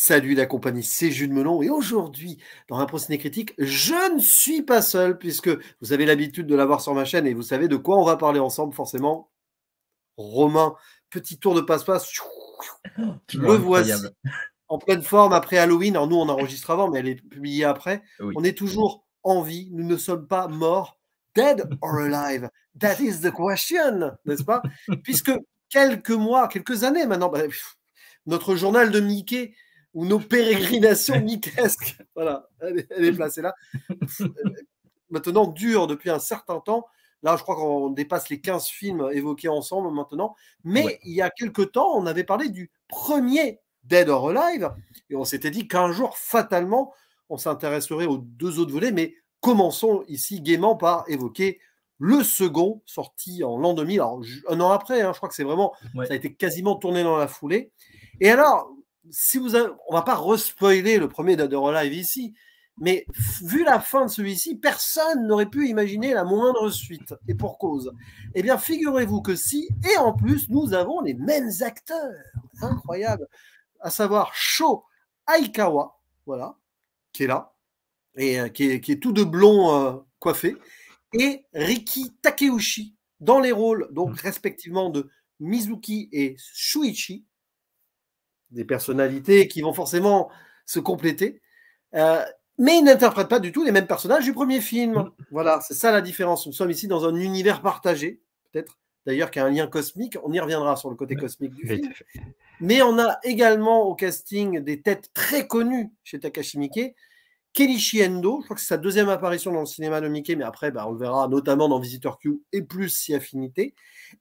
Salut la compagnie, c'est Jules Melon et aujourd'hui dans un procédé Critique, je ne suis pas seul puisque vous avez l'habitude de l'avoir sur ma chaîne et vous savez de quoi on va parler ensemble forcément. Romain, petit tour de passe-passe, le voici en pleine forme après Halloween. Alors nous on enregistre avant mais elle est publiée après. On est toujours en vie, nous ne sommes pas morts. Dead or alive, that is the question, n'est-ce pas Puisque quelques mois, quelques années maintenant, bah, notre journal de Mickey ou nos pérégrinations mitesques. Voilà, elle est, placée là. maintenant, dure depuis un certain temps. Là, je crois qu'on dépasse les 15 films évoqués ensemble maintenant. Mais il y a quelque temps, on avait parlé du premier Dead or Alive et on s'était dit qu'un jour, fatalement, on s'intéresserait aux deux autres volets. Mais commençons ici gaiement par évoquer le second, sorti en l'an 2000, alors, un an après. Hein, je crois que c'est vraiment, ça a été quasiment tourné dans la foulée. Et alors, si vous on va pas respoiler le premier Dead Live ici, mais vu la fin de celui-ci, personne n'aurait pu imaginer la moindre suite, et pour cause. Eh bien, figurez-vous que si, et en plus, nous avons les mêmes acteurs, incroyable, à savoir Sho Aikawa, voilà, qui est là, et euh, qui, est, tout de blond euh, coiffé, et Riki Takeuchi, dans les rôles, donc mm. respectivement de Mizuki et Shuichi, des personnalités qui vont forcément se compléter. Euh, mais ils n'interprètent pas du tout les mêmes personnages du premier film. Mm. Voilà, c'est ça la différence. Nous sommes ici dans un univers partagé, peut-être d'ailleurs qui a un lien cosmique. On y reviendra sur le côté mm. cosmique du film. Mais on a également au casting des têtes très connues chez Takashi Kenichi Endo, je crois que c'est sa deuxième apparition dans le cinéma de Mickey, mais après, bah, on le verra notamment dans Visitor Q et plus si affinité.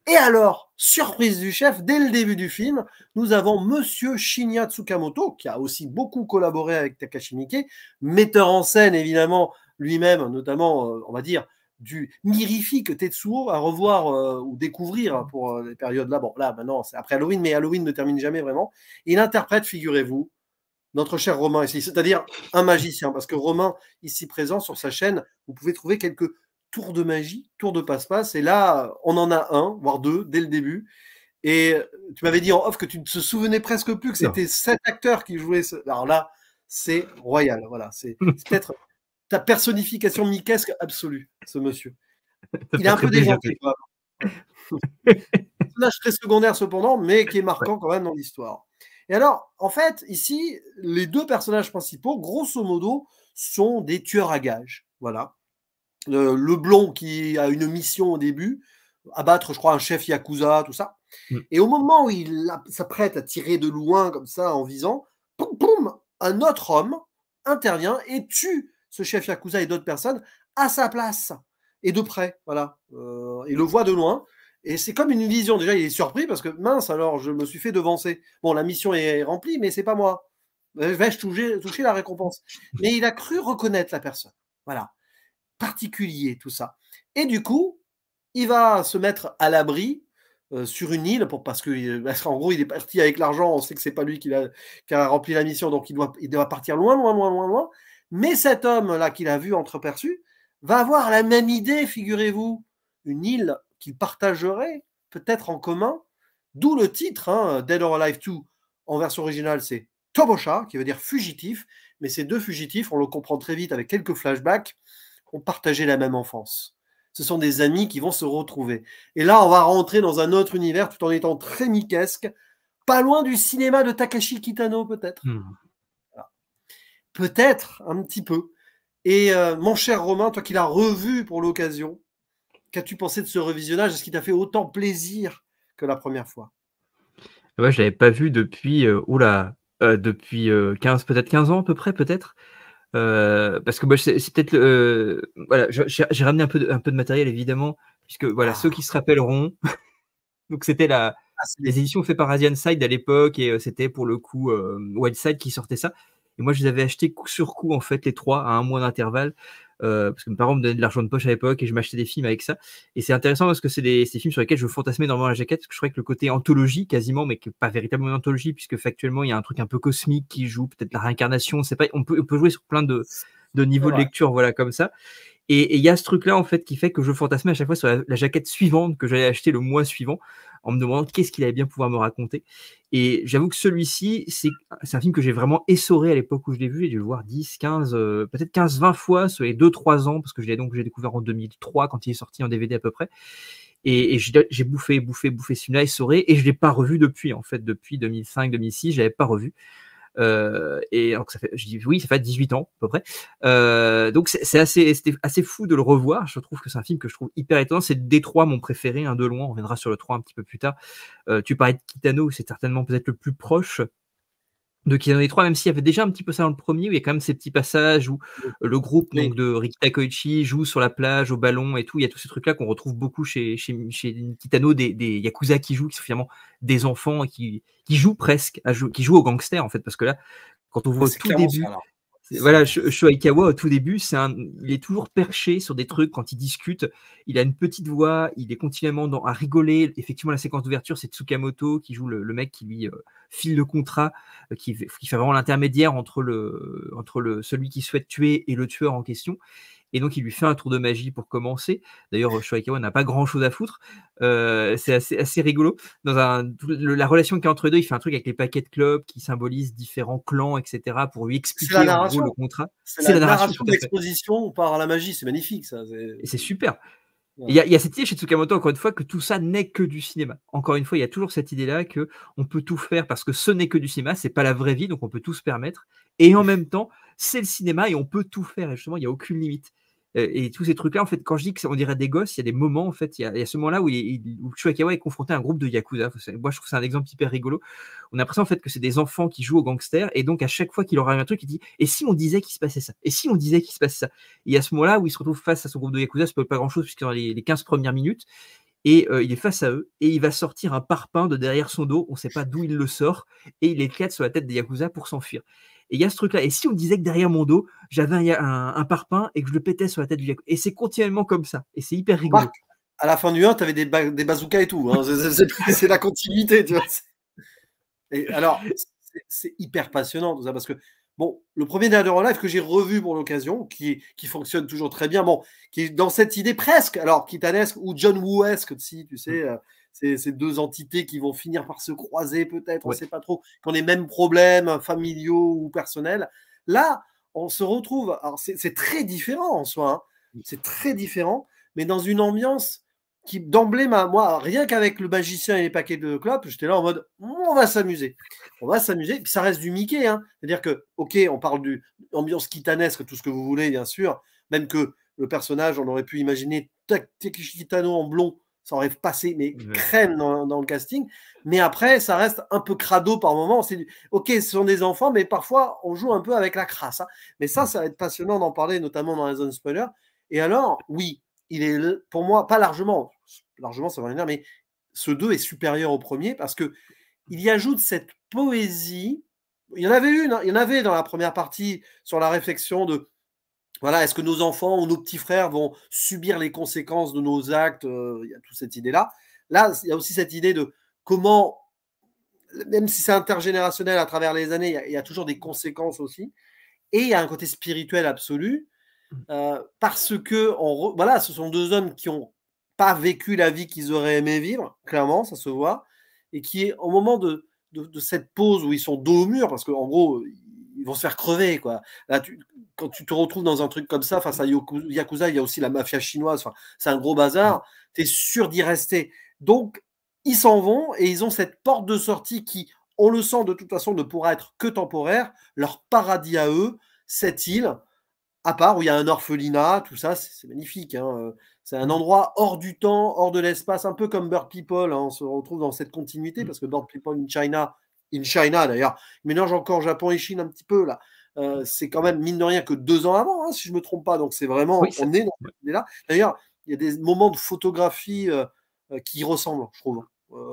Et alors, surprise du chef, dès le début du film, nous avons Monsieur Shinya Tsukamoto, qui a aussi beaucoup collaboré avec Takashi miki metteur en scène évidemment lui-même, notamment, euh, on va dire, du mirifique Tetsuo à revoir euh, ou découvrir pour euh, les périodes là. Bon, là, maintenant, c'est après Halloween, mais Halloween ne termine jamais vraiment. Il interprète, figurez-vous, notre cher Romain ici, c'est-à-dire un magicien, parce que Romain, ici présent sur sa chaîne, vous pouvez trouver quelques tours de magie, tours de passe-passe, et là, on en a un, voire deux, dès le début. Et euh, tu m'avais dit en off que tu ne te souvenais presque plus que c'était cet acteur qui jouait Ce... Alors là, c'est royal, voilà, c'est peut-être ta personnification miquesque absolue, ce monsieur. Il est un peu déjanté. Personnage très secondaire cependant, mais qui est marquant quand même dans l'histoire. Et alors, en fait, ici, les deux personnages principaux, grosso modo, sont des tueurs à gages. Voilà. Euh, le, blond qui a une mission au début, abattre, je crois, un chef yakuza, tout ça. Hmm. Et au moment où il s'apprête à tirer de loin, comme ça, en visant, boum, un autre homme intervient et tue ce chef yakuza et d'autres personnes à sa place et de près. Voilà. il euh, le voit de loin. Et c'est comme une vision. Déjà, il est surpris parce que mince, alors je me suis fait devancer. Bon, la mission est remplie, mais c'est pas moi. Euh, vais-je toucher, toucher la récompense Mais il a cru reconnaître la personne. Voilà. Particulier, tout ça. Et du coup, il va se mettre à l'abri euh, sur une île parce que euh, gros il est parti avec l'argent on sait que c'est pas lui qui a, a, rempli la mission donc il doit, il doit partir loin loin loin loin loin mais cet homme là qu'il a vu entreperçu va avoir la même idée figurez-vous une île qu'ils partageraient peut-être en commun, d'où le titre hein, Dead or Alive 2 en version originale, c'est Tobosha, qui veut dire fugitif, mais ces deux fugitifs, on le comprend très vite avec quelques flashbacks, ont partagé la même enfance. Ce sont des amis qui vont se retrouver. Et là, on va rentrer dans un autre univers tout en étant très miquesque, pas loin du cinéma de Takashi Kitano, peut-être. Hmm. Peut-être, un petit peu. Et euh, mon cher Romain, toi qui l'as revu pour l'occasion, Qu'as-tu pensé de ce revisionnage Est-ce qu'il t'a fait autant plaisir que la première fois Moi, eh ben, je ne l'avais pas vu depuis, euh, euh, depuis 15, euh, peut-être 15 ans à peu près, peut-être. parce que c'est peut-être. voilà, j'ai ramené un peu, de, matériel, évidemment, puisque voilà, ah. ceux qui se rappelleront. donc, c'était la. Ah, les éditions faites par Asian Side à l'époque, et c'était pour le coup Wildside qui sortait ça. Et moi, je les avais achetés coup sur coup, en fait, les trois, à un mois d'intervalle. Euh, parce que mes parents me donnaient de l'argent de poche à l'époque et je m'achetais des films avec ça. Et c'est intéressant parce que c'est des, films sur lesquels je fantasmais normalement la jaquette, parce que je crois que le côté anthologie, quasiment, mais pas véritablement une anthologie, puisque factuellement, il y a un truc un peu cosmique qui joue, peut-être la réincarnation, c'est pas, on peut, jouer sur plein de, niveaux de lecture, voilà, comme ça. Et il y a ce truc-là, en fait, qui fait que je fantasmais à chaque fois sur la, la jaquette suivante que j'allais acheter le mois suivant en me demandant qu'est-ce qu'il allait bien pouvoir me raconter. Et j'avoue que celui-ci, c'est, un film que j'ai vraiment essoré à l'époque où je l'ai vu. J'ai dû le voir 10, 15, euh, peut-être 15, 20 fois sur les 2-3 ans, parce que je l'ai donc j'ai découvert en 2003 quand il est sorti en DVD à peu près. Et, j'ai, bouffé, bouffé, bouffé ce film-là, essoré, et je ne l'ai pas revu depuis, en fait, depuis 2005, 2006, je ne l'avais pas revu. Euh, et donc ça fait, je dis oui, ça fait 18 ans à peu près. Euh, donc c'est assez, c'était assez fou de le revoir. Je trouve que c'est un film que je trouve hyper étonnant. C'est Détroit mon préféré, un de loin. On viendra sur le 3 un petit peu plus tard. Euh, tu parlais de Kitano, c'est certainement peut-être le plus proche de des 3, même s'il y avait déjà un petit peu ça dans le premier, où il y a quand même ces petits passages où le groupe donc, de Rikita Koichi joue sur la plage, au ballon et tout. Il y a tous ces trucs-là qu'on retrouve beaucoup chez, chez, chez Kitano, des, Yakuza qui jouent, qui sont finalement des enfants et qui, qui jouent presque, à, qui jouent au gangsters en fait, parce que là, quand on voit oh, au tout début, voilà, Shoaikawa, au tout début, c'est un, il est toujours perché sur des trucs quand il discute. Il a une petite voix, il est continuellement dans, à rigoler. Effectivement, la séquence d'ouverture, c'est Tsukamoto qui joue le, mec qui lui euh, file le contrat, euh, qui, qui, fait vraiment l'intermédiaire entre, le, entre le, celui qui souhaite tuer et le tueur en question. Et donc, il lui fait un tour de magie pour commencer. D'ailleurs, Shurikawa n'a pas grand chose à foutre. Euh, c'est assez, rigolo. Dans un, la relation qu'il y a entre eux deux, il fait un truc avec les paquets de clubs qui symbolisent différents clans, etc. pour lui expliquer le contrat. C'est la, narration, d'exposition par la magie. C'est magnifique, ça. C'est super. Il y, a, il y, a, cette idée chez Tsukamoto, encore une fois, que tout ça n'est que du cinéma. Encore une fois, il y a toujours cette idée-là que on peut tout faire parce que ce n'est que du cinéma, c'est pas la vraie vie, donc on peut tout se permettre. Et en même temps, c'est le cinéma et on peut tout faire. Et justement, il n'y a aucune limite. Euh, et, tous ces trucs-là, en fait, quand je dis qu'on dirait des gosses, il y a des moments, en fait, il y a, ce moment-là où, il, est confronté à un groupe de Yakuza. Moi, je trouve c'est un exemple hyper rigolo. On a l'impression, en fait, que c'est des enfants qui jouent au gangster Et donc, à chaque fois qu'il aura un truc, il dit Et si on disait qu'il se passait ça Et si on disait qu'il se passait ça Et à ce moment-là où il se retrouve face à son groupe de Yakuza, ça ne peut pas grand-chose, puisque dans les, 15 premières minutes, et euh, il est face à eux et il va sortir un parpaing de derrière son dos, on ne sait pas d'où il le sort, et il éclate sur la tête des Yakuza pour s'enfuir. Et il y a ce truc-là. Et si on disait que derrière mon dos, j'avais un, un, parpaing et que je le pétais sur la tête du Yakuza. Et c'est continuellement comme ça. Et c'est hyper rigolo. à la fin du 1, tu avais des, des, bazookas et tout. Hein. c'est la continuité. Tu vois et alors, c'est hyper passionnant tout ça parce que. Bon, le premier Dead or Alive que j'ai revu pour l'occasion, qui, qui fonctionne toujours très bien, bon, qui est dans cette idée presque, alors kitanesque ou John Woo-esque, si tu sais, euh, ces, deux entités qui vont finir par se croiser peut-être, on ne sait pas trop, qui ont les mêmes problèmes familiaux ou personnels. Là, on se retrouve, alors c'est très différent en soi, hein. mmh. c'est très différent, mais dans une ambiance qui d'emblée moi, rien qu'avec le magicien et les paquets de clopes, j'étais là en mode, on va s'amuser, on va s'amuser, ça reste du Mickey, hein. c'est-à-dire que, ok, on parle du ambiance kitanesque, tout ce que vous voulez, bien sûr, même que le personnage, on aurait pu imaginer Takeshitano en blond, ça aurait passé, mais crème dans, le casting. Mais après, ça reste un peu crado par moment. C'est du... ok, ce sont des enfants, mais parfois on joue un peu avec la crasse. Hein. Mais ça, mm. ça va être passionnant d'en parler, notamment dans la zone spoiler. Et alors, oui, il est pour moi pas largement, largement ça va venir, mais ce 2 est supérieur au premier parce que il y ajoute cette poésie. Il y en avait une, hein. il y en avait dans la première partie sur la réflexion de voilà, est-ce que nos enfants ou nos petits frères vont subir les conséquences de nos actes euh, Il y a toute cette idée-là. Là, il y a aussi cette idée de comment, même si c'est intergénérationnel à travers les années, il y, a, toujours des conséquences aussi. Et il y a un côté spirituel absolu, mm. euh, parce que voilà, ce sont deux hommes qui n'ont pas vécu la vie qu'ils auraient aimé vivre, clairement, ça se voit, et qui, au moment de, de cette pause où ils sont dos au mur, parce qu'en gros, vont se faire crever. Quoi. Là, quand tu te retrouves dans un truc comme ça, face à Yakuza, il y a aussi la mafia chinoise, enfin, c'est un gros bazar, mm. tu es sûr d'y rester. Donc, ils s'en vont et ils ont cette porte de sortie qui, on le sent de toute façon, ne pourra être que temporaire. Leur paradis à eux, cette île, à part où il y a un orphelinat, tout ça, c'est magnifique. Hein, euh, c'est un endroit hors du temps, hors de l'espace, un peu comme Bird People. Hein, on se retrouve dans cette continuité mm. parce que Bird People in China, in China d'ailleurs. mélange encore Japon et Chine un petit peu là. Euh, c'est quand même mine de rien que deux ans avant, hein, si je ne me trompe pas. Donc c'est vraiment, on est, là. D'ailleurs, il y a des moments de photographie euh, euh, qui ressemblent, je trouve.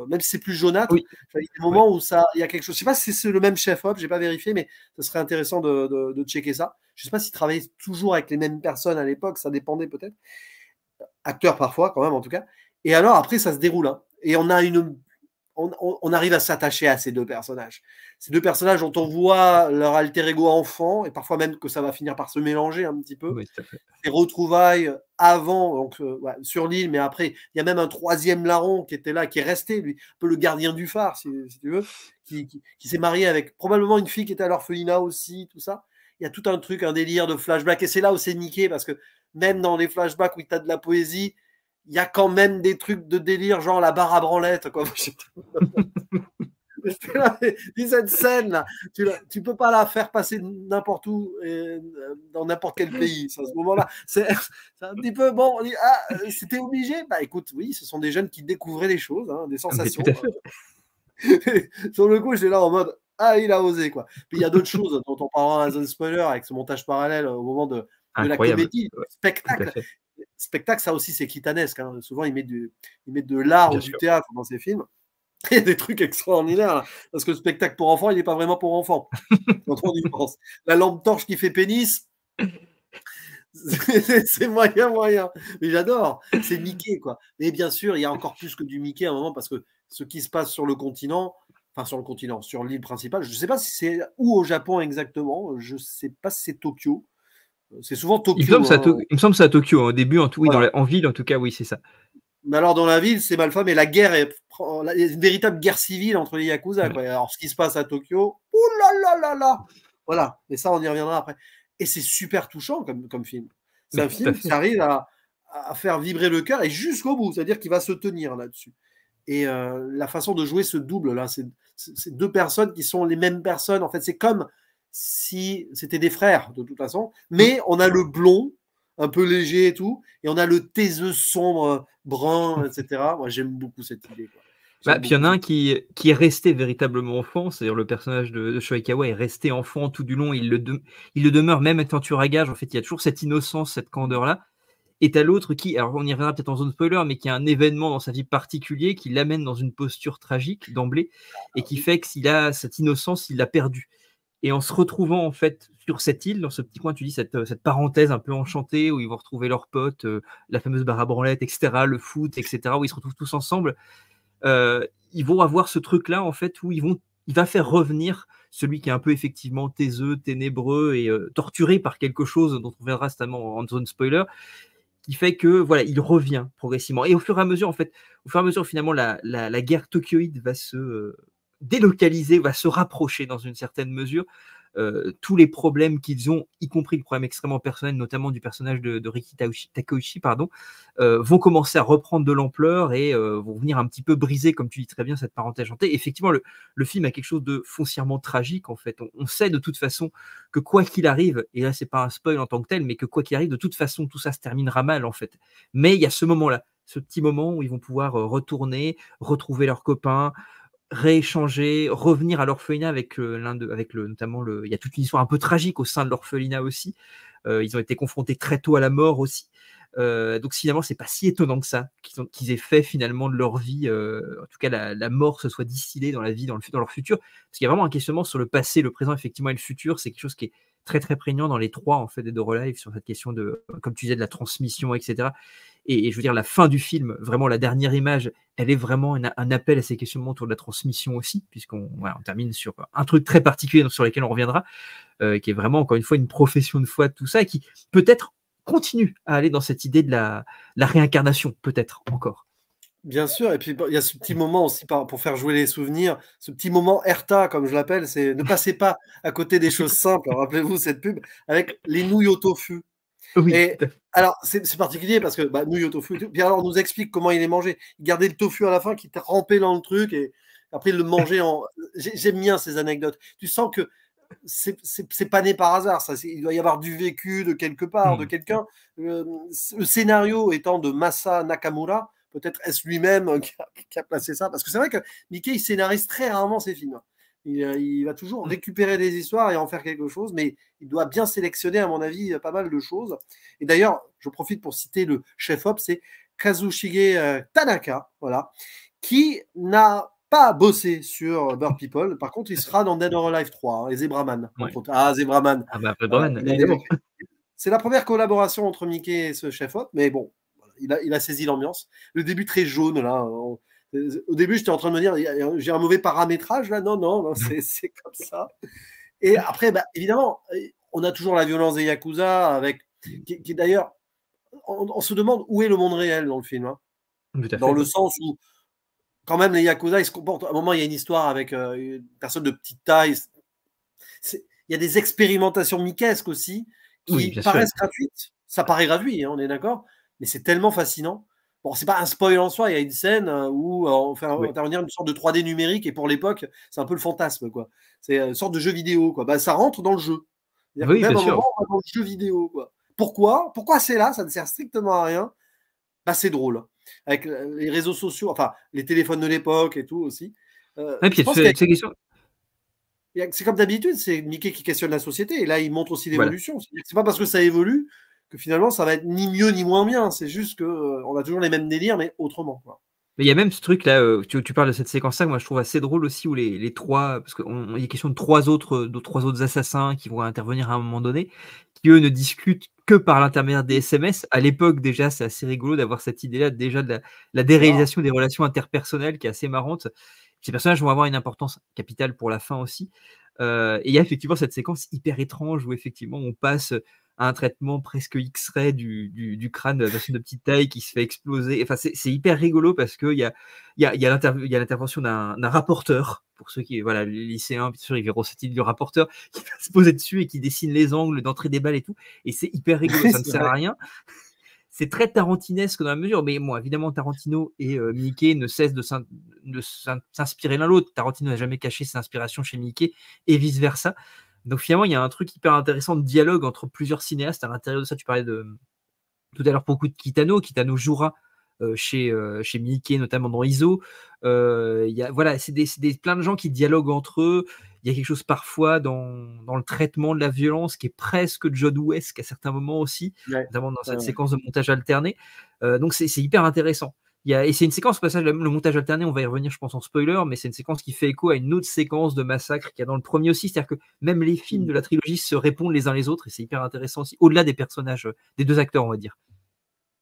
même si c'est plus jaunâtre, il y a des moments où ça, il y a quelque chose. Je sais pas si c'est le même chef op, j'ai pas vérifié, mais ce serait intéressant de, checker ça. Je sais pas s'il travaillait toujours avec les mêmes personnes à l'époque, ça dépendait peut-être. Acteurs parfois, quand même en tout cas. Et alors après, ça se déroule. Hein. Et on a une on, arrive à s'attacher à ces deux personnages. Ces deux personnages dont on voit leur alter ego enfant, et parfois même que ça va finir par se mélanger un petit peu. les retrouvailles avant, euh, sur l'île, mais après, il y a même un troisième larron qui était là, qui est resté, lui, un peu le gardien du phare, si, tu veux, qui, qui s'est marié avec probablement une fille qui était à l'orphelinat aussi, tout ça. Il y a tout un truc, un délire de flashback, et c'est là où c'est niqué, parce que même dans les flashbacks où tu as de la poésie, il y a quand même des trucs de délire, genre la barre à branlette. Quoi. cette scène, là, tu, peux pas la faire passer n'importe où, et, euh, dans n'importe quel pays. À ce moment-là, c'est un petit peu bon. ah, euh, c'était obligé. Bah écoute, oui, ce sont des jeunes qui découvraient des choses, hein, des ah, sensations. Sur le coup, j'étais là en mode ah, il a osé quoi. Puis il y a d'autres choses dont on parlera dans la zone spoiler avec ce montage parallèle au moment de, la comédie, le spectacle spectacle, ça aussi, c'est kitanesque. Hein. Souvent, ils mettent, de l'art ou du théâtre dans ces films. Il y a des trucs extraordinaires, parce que le spectacle pour enfants, il n'est pas vraiment pour enfants, quand on La lampe torche qui fait pénis, c'est moyen, moyen. Mais j'adore, c'est Mickey, quoi. et bien sûr, il y a encore plus que du Mickey à un moment, parce que ce qui se passe sur le continent, enfin sur le continent, sur l'île principale, je ne sais pas si c'est où au Japon exactement, je ne sais pas si c'est Tokyo, c'est souvent Tokyo. Il me semble, que hein. c'est à Tokyo, hein. au début, en, tout, dans la, ville en tout cas, oui, c'est ça. Mais alors dans la ville, c'est mal fait, mais la guerre est, une véritable guerre civile entre les Yakuza. Alors ce qui se passe à Tokyo, ouh là là là là voilà, mais ça on y reviendra après. Et c'est super touchant comme, comme film. C'est un film qui arrive à, faire vibrer le cœur et jusqu'au bout, c'est-à-dire qu'il va se tenir là-dessus. Et euh, la façon de jouer ce double là, c'est deux personnes qui sont les mêmes personnes. En fait, c'est comme si c'était des frères de toute façon, mmh. mais on a le blond un peu léger et tout, et on a le taiseux sombre, brun, mmh. etc. Moi j'aime beaucoup cette idée. Bah, puis il y en a un qui, est resté véritablement enfant, c'est-à-dire le personnage de, de, Shoikawa est resté enfant tout du long, il le, demeure même étant tueur à en fait il y a toujours cette innocence, cette candeur-là, et à l'autre qui, alors on y reviendra peut-être en zone spoiler, mais qui a un événement dans sa vie particulier qui l'amène dans une posture tragique d'emblée, ah et qui fait que s'il a cette innocence, il l'a perdue. Et en se retrouvant en fait sur cette île, dans ce petit coin, tu dis cette, euh, cette parenthèse un peu enchantée où ils vont retrouver leurs potes, euh, la fameuse barre à branlette, etc., le foot, etc., où ils se retrouvent tous ensemble. Euh, ils vont avoir ce truc-là en fait où ils vont, il va faire revenir celui qui est un peu effectivement taiseux, ténébreux et torturé par quelque chose dont on verra justement en zone spoiler qui fait que voilà, il revient progressivement. Et au fur et à mesure, en fait, au fur et à mesure, finalement, la, la, guerre tokyoïde va se, délocaliser, va se rapprocher dans une certaine mesure. Euh, tous les problèmes qu'ils ont, y compris le problème extrêmement personnel, notamment du personnage de, de Riki Takeuchi, pardon, euh, vont commencer à reprendre de l'ampleur et euh, vont venir un petit peu briser, comme tu dis très bien, cette parenthèse chantée. Effectivement, le, film a quelque chose de foncièrement tragique, en fait. On, on sait de toute façon que quoi qu'il arrive, et là, c'est pas un spoil en tant que tel, mais que quoi qu'il arrive, de toute façon, tout ça se terminera mal, en fait. Mais il y a ce moment-là, ce petit moment où ils vont pouvoir retourner, retrouver leurs copains, rééchanger, revenir à l'orphelinat avec euh, l'un de, avec le, notamment le, il y a toute une histoire un peu tragique au sein de l'orphelinat aussi. Euh, ils ont été confrontés très tôt à la mort aussi. Euh, donc finalement, c'est pas si étonnant que ça qu'ils aient fait finalement de leur vie, euh, en tout cas la, mort se soit distillée dans la vie, dans, le, dans leur futur. Parce qu'il y a vraiment un questionnement sur le passé, le présent effectivement et le futur. C'est quelque chose qui est très très prégnant dans les trois en fait des deux relives sur cette question de, comme tu disais, de la transmission, etc. Et, je veux dire, la fin du film, vraiment la dernière image, elle est vraiment un appel à ces questionnements autour de la transmission aussi, puisqu'on termine sur un truc très particulier sur lequel on reviendra, euh, qui est vraiment encore une fois une profession de foi tout ça, qui peut-être continue à aller dans cette idée de la, réincarnation, peut-être encore. Bien sûr, et puis il y a ce petit moment aussi pour faire jouer les souvenirs, ce petit moment Erta, comme je l'appelle, c'est ne passez pas à côté des choses simples. Rappelez-vous cette pub avec les nouilles au tofu. Oui. Et, alors, c'est particulier parce que bah, nouilles au tofu, puis alors nous explique comment il est mangé. Il gardait le tofu à la fin qui rampé dans le truc et après il le mangeait en. J'aime bien ces anecdotes. Tu sens que c'est pas né par hasard. Ça, il doit y avoir du vécu de quelque part, de mmh. quelqu'un. Le, scénario étant de Masa Nakamura, peut-être est-ce lui-même qui, a placé ça. Parce que c'est vrai que Mickey, scénarise très rarement ses films. Il, euh, va toujours mmh. récupérer des histoires et en faire quelque chose, mais il doit bien sélectionner, à mon avis, pas mal de choses. Et d'ailleurs, je profite pour citer le chef-op, c'est Kazushige euh, Tanaka, voilà, qui n'a pas bosser sur Bird People. Par contre, il sera dans Dead or Alive 3 hein, et ah, Zebraman. Ah, Zebraman. Bah, euh, c'est la première collaboration entre Mickey et ce chef-op, mais bon, il a, il a saisi l'ambiance. Le début très jaune, là. Euh, au début, j'étais en train de me dire, j'ai un mauvais paramétrage, là. Non, non, c'est comme ça. Et après, bah, évidemment, on a toujours la violence des Yakuza, avec, qui, d'ailleurs, on, se demande où est le monde réel dans le film. Hein. Dans le sens où quand même, les Yakuza, ils se comportent. À un moment, il y a une histoire avec euh, une personne de petite taille. Il y a des expérimentations miquesques aussi qui paraissent gratuites. Ça paraît gratuit, hein, on est d'accord, mais c'est tellement fascinant. Bon, c'est pas un spoil en soi, il y a une scène euh, où euh, on fait intervenir une sorte de 3D numérique et pour l'époque, c'est un peu le fantasme, quoi. C'est une sorte de jeu vidéo, quoi. Bah, ça rentre dans le jeu. dans le jeu vidéo, Pourquoi Pourquoi c'est là Ça ne sert strictement à rien. Bah, c'est drôle avec euh, les réseaux sociaux, enfin les téléphones de l'époque et tout aussi. Euh, c'est comme d'habitude, c'est Mickey qui questionne la société et là il montre aussi l'évolution. C'est pas parce que ça évolue que finalement ça va être ni mieux ni moins bien. C'est juste qu'on euh, a toujours les mêmes délires mais autrement. Mais il y a même ce truc là, euh, tu, tu parles de cette séquence-là, moi je trouve assez drôle aussi où les, les trois, parce qu'il y a question de trois autres, euh, de trois autres assassins qui vont intervenir à un moment donné, qui eux ne discutent que par l'intermédiaire des SMS. À l'époque déjà, c'est assez rigolo d'avoir cette idée-là déjà de la, déréalisation des relations interpersonnelles qui est assez marrante. Ces personnages vont avoir une importance capitale pour la fin aussi. Euh, et il y a effectivement cette séquence hyper étrange où effectivement on passe un traitement presque X-ray du, crâne de petite taille qui se fait exploser. Enfin, c'est hyper rigolo parce qu'il y a, y a, l'intervention d'un rapporteur. Pour ceux qui, voilà, les lycéens, bien sûr, ils verront cette titre du rapporteur qui va se poser dessus et qui dessine les angles d'entrée des balles et tout. Et c'est hyper rigolo, ça ne sert à rien. C'est très tarantinesque dans la mesure, mais moi, évidemment, Tarantino et euh, Mickey ne cessent de s'inspirer l'un l'autre. Tarantino n'a jamais caché ses inspirations chez Mickey et vice versa. Donc finalement, il y a un truc hyper intéressant de dialogue entre plusieurs cinéastes. À l'intérieur de ça, tu parlais de tout à l'heure beaucoup de Kitano. Kitano jouera euh, chez, Mickey, euh, chez notamment dans ISO. Euh, y voilà, c'est des, plein de gens qui dialoguent entre eux. Il y a quelque chose parfois dans, le traitement de la violence qui est presque John West à certains moments aussi, notamment dans cette séquence de montage alterné. donc c'est hyper intéressant y a, et c'est une séquence, au passage, le montage alterné, on va y revenir, je pense, en spoiler, mais c'est une séquence qui fait écho à une autre séquence de massacre qu'il y a dans le premier aussi. C'est-à-dire que même les films de la trilogie se répondent les uns les autres, et c'est hyper intéressant aussi, au-delà des personnages, euh, des deux acteurs, on va dire.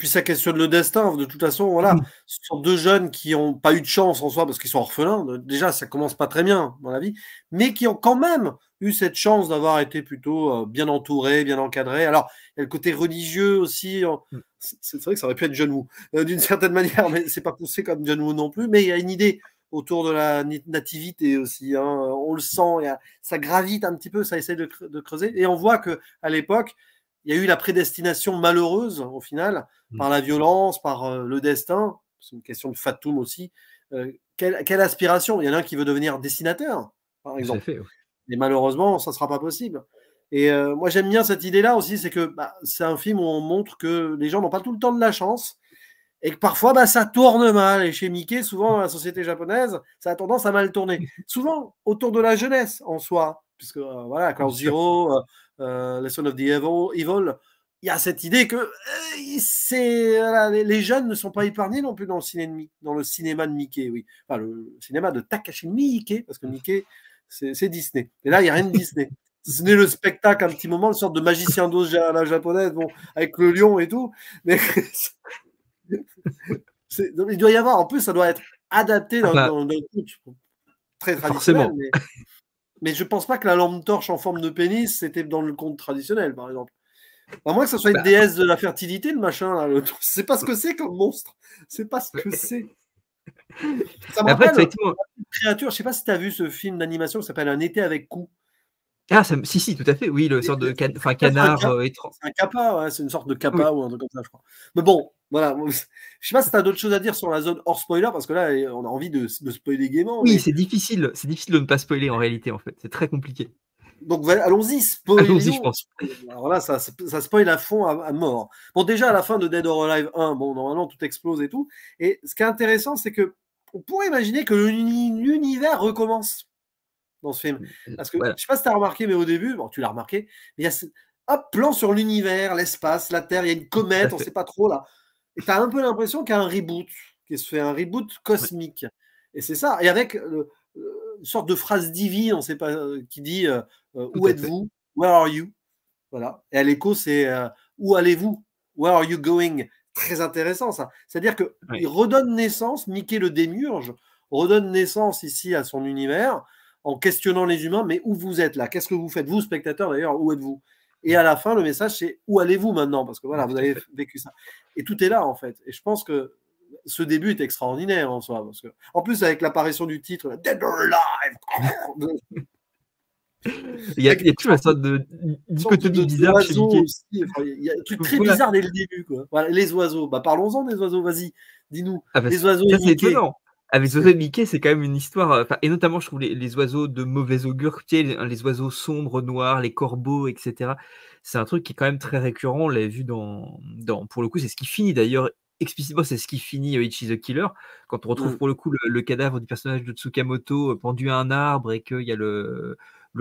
Puis ça questionne le destin. De toute façon, voilà, mm. ce sont deux jeunes qui n'ont pas eu de chance en soi parce qu'ils sont orphelins. Déjà, ça commence pas très bien dans la vie, mais qui ont quand même eu cette chance d'avoir été plutôt euh, bien entourés, bien encadrés. Alors, il le côté religieux aussi. Mm. C'est vrai que ça aurait pu être John Woo euh, d'une certaine manière, mais c'est pas poussé comme John Woo non plus. Mais il y a une idée autour de la nativité aussi. Hein. On le sent, ça gravite un petit peu, ça essaie de, creuser. Et on voit que à l'époque, il y a eu la prédestination malheureuse au final, mm. par la violence, par euh, le destin. C'est une question de fatum aussi. Euh, quelle, aspiration Il y en a un qui veut devenir dessinateur, par exemple. Et malheureusement, ça ne sera pas possible. Et euh, moi, j'aime bien cette idée-là aussi, c'est que bah, c'est un film où on montre que les gens n'ont pas tout le temps de la chance et que parfois, bah, ça tourne mal. Et chez Mickey, souvent, dans la société japonaise, ça a tendance à mal tourner. souvent, autour de la jeunesse en soi, puisque voilà, quand Zero... Euh, les Sons of the Evil, il y a cette idée que euh, les jeunes ne sont pas épargnés non plus dans le, dans le cinéma de Mickey, oui. le cinéma de Takashi Miike, parce que Mickey, c'est Disney. Et là, il n'y a rien de Disney. Ce n'est le spectacle, un petit moment, une sorte de magicien d'os à la japonaise, bon, avec le lion et tout. Mais il doit y avoir, en plus, ça doit être adapté ah, bah dans, dans, dans, très traditionnel. Mais je pense pas que la lampe torche en forme de pénis, c'était dans le conte traditionnel, par exemple. À moins que ce soit une bah, déesse de la fertilité, le machin. Là, C'est pas ce que c'est comme monstre. C'est pas ce que c'est. Ça me Après, hein. une créature. Je sais pas si tu as vu ce film d'animation qui s'appelle Un été avec coup. Ah, si, si, tout à fait. Oui, le sort de can... enfin, canard. C'est un, euh, étrange. c'est une sorte de capa ou un truc comme ça, je crois. Mais bon, voilà, je sais pas si tu as d'autres choses à dire sur la zone hors spoiler, parce que là, on a envie de, spoiler gaiement. Oui, c'est difficile. C'est difficile de ne pas spoiler en réalité, en fait. C'est très compliqué. Donc allons-y, spoiler. Allons-y, je pense. Alors ça, ça spoil à fond à, mort. Bon, déjà, à la fin de Dead or Alive 1, bon, normalement, tout explose et tout. Et ce qui est intéressant, c'est que on pourrait imaginer que l'univers recommence dans ce film. Euh, parce que je sais pas si tu as remarqué, mais au début, tu l'as remarqué, il y a un plan sur l'univers, l'espace, la Terre, il y a une comète, on sait pas trop là. Et tu as un peu l'impression qu'il y a un reboot, qu'il se fait un reboot cosmique. Et c'est ça. Et avec euh, euh, une sorte de phrase divine, on sait pas, euh, qui dit Où êtes-vous Where are you Voilà. Et à l'écho, c'est Où allez-vous Where are you going Très intéressant, ça. C'est-à-dire qu'il redonne naissance, Mickey le démurge, redonne naissance ici à son univers en questionnant les humains, mais où vous êtes là Qu'est-ce que vous faites Vous, spectateurs, d'ailleurs, où êtes-vous et à la fin, le message, c'est où allez-vous maintenant Parce que voilà, vous avez vécu ça. Et tout est là, en fait. Et je pense que ce début est extraordinaire en soi. Parce que... En plus, avec l'apparition du titre, Dead or Alive Il y a, il une sorte de bizarre chez il y a très bizarre dès le début. les oiseaux, bah, parlons-en des oiseaux, vas-y, dis-nous. Ah, bah, les oiseaux, c'est étonnant avec les oiseaux Mickey, c'est quand même une histoire. Euh, et notamment, je trouve les, oiseaux de mauvais augure, hein, les, oiseaux sombres, noirs, les corbeaux, etc. C'est un truc qui est quand même très récurrent. On l'a vu dans, Pour le coup, c'est ce qui finit d'ailleurs explicitement, c'est ce qui finit euh, *It's the Killer. Quand on retrouve mm. pour le coup le, cadavre du personnage de Tsukamoto euh, pendu à un arbre et qu'il y a le,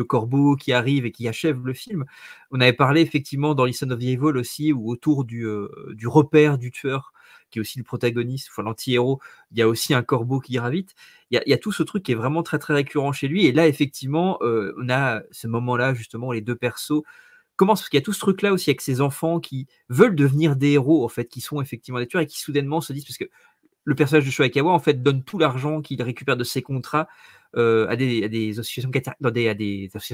corbeau qui arrive et qui achève le film. On avait parlé effectivement dans Listen of the Evil aussi, ou autour du, du repère du tueur qui est aussi le protagoniste, enfin l'anti-héros, il y a aussi un corbeau qui gravite. Il y, a, tout ce truc qui est vraiment très très récurrent chez lui. Et là, effectivement, euh, on a ce moment-là, justement, où les deux persos commencent, parce qu'il y a tout ce truc-là aussi avec ces enfants qui veulent devenir des héros, en fait, qui sont effectivement des tueurs et qui soudainement se disent, parce que le personnage de Shoaikawa, en fait, donne tout l'argent qu'il récupère de ses contrats euh, à, des, associations,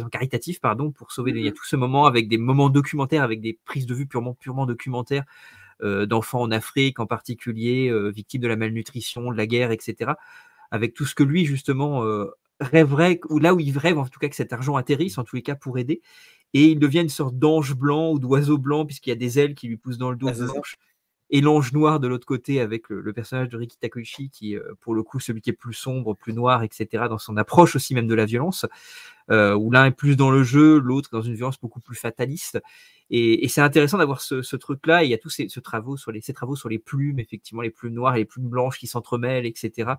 caritatives pardon, pour sauver. Il y a mm-hmm. tout ce moment avec des moments documentaires, avec des prises de vue purement, purement documentaires euh, d'enfants en Afrique en particulier, euh, victimes de la malnutrition, de la guerre, etc. Avec tout ce que lui, justement, euh, rêverait, ou là où il rêve en tout cas que cet argent atterrisse, en tous les cas pour aider. Et il devient une sorte d'ange blanc ou d'oiseau blanc, puisqu'il y a des ailes qui lui poussent dans le dos ah, et l'ange noir de l'autre côté avec le, personnage de Riki Takahashi qui euh, pour le coup celui qui est plus sombre, plus noir, etc. dans son approche aussi même de la violence, euh, où l'un est plus dans le jeu, l'autre dans une violence beaucoup plus fataliste. Et, c'est intéressant d'avoir ce, truc-là. Il y a tous ces, ce travaux sur les, travaux sur les plumes, effectivement, les plumes noires et les plumes blanches qui s'entremêlent, etc.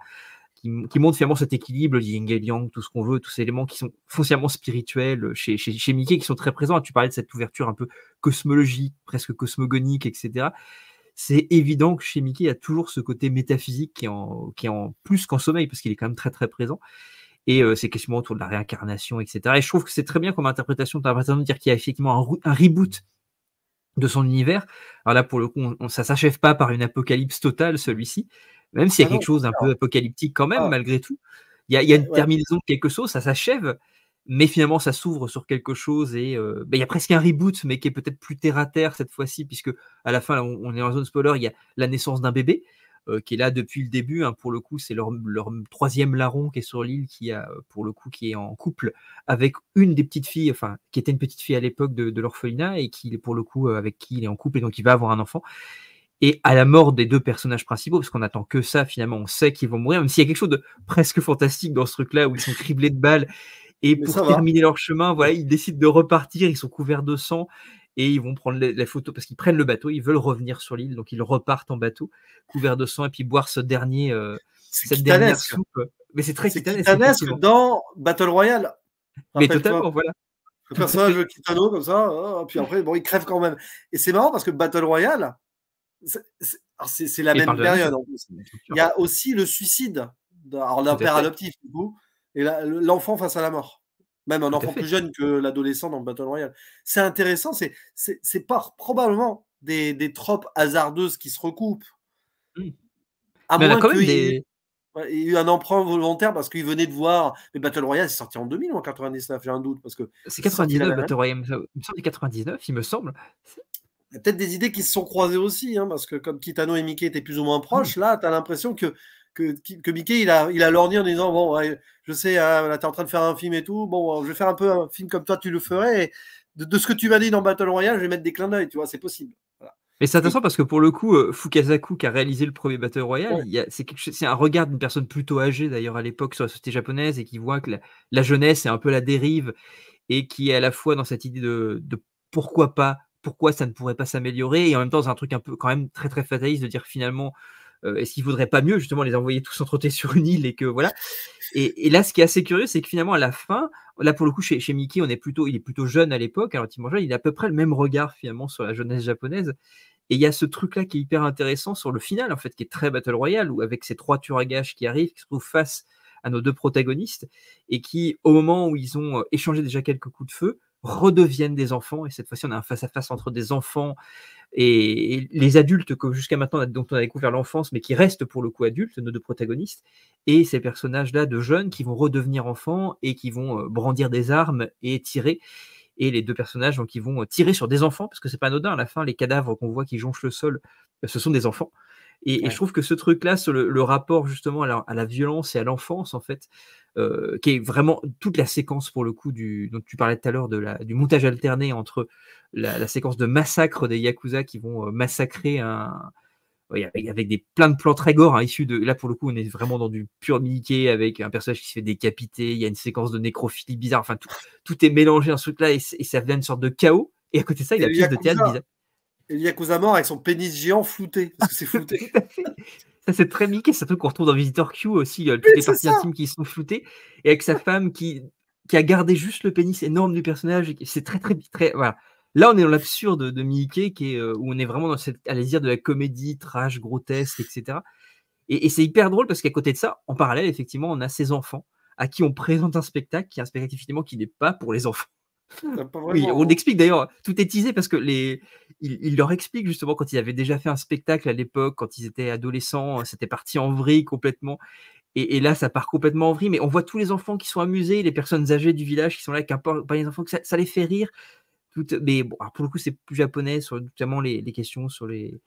Qui, montrent finalement cet équilibre, le yin et yang, tout ce qu'on veut, tous ces éléments qui sont foncièrement spirituels euh, chez, chez, chez Mickey, qui sont très présents. Tu parlais de cette ouverture un peu cosmologique, presque cosmogonique, etc c'est évident que chez Mickey, il y a toujours ce côté métaphysique qui est en, qui en plus qu'en sommeil, parce qu'il est quand même très très présent. Et euh, ces questions autour de la réincarnation, etc. Et je trouve que c'est très bien comme interprétation. Tu de dire qu'il y a effectivement un, reboot de son univers. Alors là, pour le coup, ça s'achève pas par une apocalypse totale, celui-ci, même s'il y a ah quelque chose d'un peu apocalyptique quand même, ah. malgré tout. Il y a, y a une terminaison quelque chose, ça s'achève, mais finalement ça s'ouvre sur quelque chose et euh, bah, il y a presque un reboot mais qui est peut-être plus terre à terre cette fois-ci puisque à la fin on, est dans zone spoiler il y a la naissance d'un bébé euh, qui est là depuis le début hein. pour le coup c'est leur, troisième larron qui est sur l'île qui a euh, pour le coup qui est en couple avec une des petites filles enfin qui était une petite fille à l'époque de, l'orphelinat et qui pour le coup avec qui il est en couple et donc il va avoir un enfant et à la mort des deux personnages principaux, parce qu'on attend que ça finalement, on sait qu'ils vont mourir, même s'il y a quelque chose de presque fantastique dans ce truc-là où ils sont criblés de balles et pour terminer leur chemin, voilà, ils décident de repartir, ils sont couverts de sang et ils vont prendre les, photo photos parce qu'ils prennent le bateau, ils veulent revenir sur l'île, donc ils repartent en bateau, couverts de sang et puis boire ce dernier, euh, cette dernière soupe. Mais c'est très dans Battle Royale. Mais personnage voilà. Le personnage comme ça, oh, puis après, bon, il crève quand même. Et c'est marrant parce que Battle Royale, c'est la même période. Il y a aussi le suicide d'un père adoptif, du coup, et l'enfant face à la mort. Même un enfant plus jeune que l'adolescent dans le Battle Royale. C'est intéressant, c'est pas probablement des, tropes hasardeuses qui se recoupent. Il y, a eu un emprunt volontaire parce qu'il venait de voir. Mais Battle Royale, c'est sorti en 2000 ou en 99, j'ai un doute. parce que C'est 99, Battle Royale, il me semble 99, il me semble. Peut-être des idées qui se sont croisées aussi, hein, parce que comme Kitano et Mickey étaient plus ou moins proches, mmh. là, tu as l'impression que que, que Mickey, il a, il a en disant Bon, je sais, hein, tu es en train de faire un film et tout, bon, je vais faire un peu un film comme toi, tu le ferais. de, ce que tu m'as dit dans Battle Royale, je vais mettre des clins d'œil, tu vois, c'est possible. et Mais c'est intéressant parce que pour le coup, euh, Fukazaku qui a réalisé le premier Battle Royale, c'est un regard d'une personne plutôt âgée d'ailleurs à l'époque sur la société japonaise et qui voit que la, jeunesse est un peu la dérive et qui est à la fois dans cette idée de, de pourquoi pas, pourquoi ça ne pourrait pas s'améliorer et en même temps c'est un truc un peu quand même très très fataliste de dire finalement euh, est-ce qu'il ne vaudrait pas mieux justement les envoyer tous s'entreter sur une île et que voilà et, là, ce qui est assez curieux, c'est que finalement à la fin, là pour le coup chez, Mickey, on est plutôt, il est plutôt jeune à l'époque, alors qu'il jeune, il a à peu près le même regard finalement sur la jeunesse japonaise. Et il y a ce truc-là qui est hyper intéressant sur le final, en fait, qui est très Battle Royale, où avec ces trois tueurs à gages qui arrivent, qui se trouvent face à nos deux protagonistes, et qui, au moment où ils ont euh, échangé déjà quelques coups de feu, redeviennent des enfants. Et cette fois-ci, on a un face-à-face entre des enfants et, les adultes que jusqu'à maintenant, dont on a découvert l'enfance, mais qui restent pour le coup adultes, nos deux protagonistes, et ces personnages-là de jeunes qui vont redevenir enfants et qui vont euh, brandir des armes et tirer. Et les deux personnages qui vont euh, tirer sur des enfants, parce que c'est pas anodin, à la fin, les cadavres qu'on voit qui jonchent le sol, euh, ce sont des enfants. Et, je trouve que ce truc-là, le, rapport justement à la, violence et à l'enfance, en fait, euh, qui est vraiment toute la séquence pour le coup du, dont tu parlais tout à l'heure du montage alterné entre la, séquence de massacre des Yakuza qui vont euh, massacrer un, avec, avec, des plein de plans très gore hein, issus de là pour le coup on est vraiment dans du pur miniqué avec un personnage qui se fait décapiter il y a une séquence de nécrophilie bizarre enfin tout, tout est mélangé dans ce truc là et, ça devient une sorte de chaos et à côté de ça il y a une pièce de théâtre bizarre Yakuza mort avec son pénis géant flouté. Parce que c'est flouté. ça, c'est très Mickey, qu'on retrouve dans Visitor Q aussi, toutes les parties intimes qui sont floutées. Et avec sa femme qui, qui a gardé juste le pénis énorme du personnage. C'est très, très, très. Voilà. Là, on est dans l'absurde de Mickey, qui est, euh, où on est vraiment dans cette, allez de la comédie, trash, grotesque, etc. Et, c'est hyper drôle parce qu'à côté de ça, en parallèle, effectivement, on a ses enfants à qui on présente un spectacle qui est un spectacle qui n'est pas pour les enfants. Oui, on explique d'ailleurs, tout est teasé parce que les, il, leur explique justement quand ils avaient déjà fait un spectacle à l'époque, quand ils étaient adolescents, euh, c'était parti en vrille complètement. Et, là, ça part complètement en vrille, mais on voit tous les enfants qui sont amusés, les personnes âgées du village qui sont là, qui pas les enfants, ça, les fait rire. Tout, mais bon, pour le coup, c'est plus japonais, sur, notamment les, questions sur les,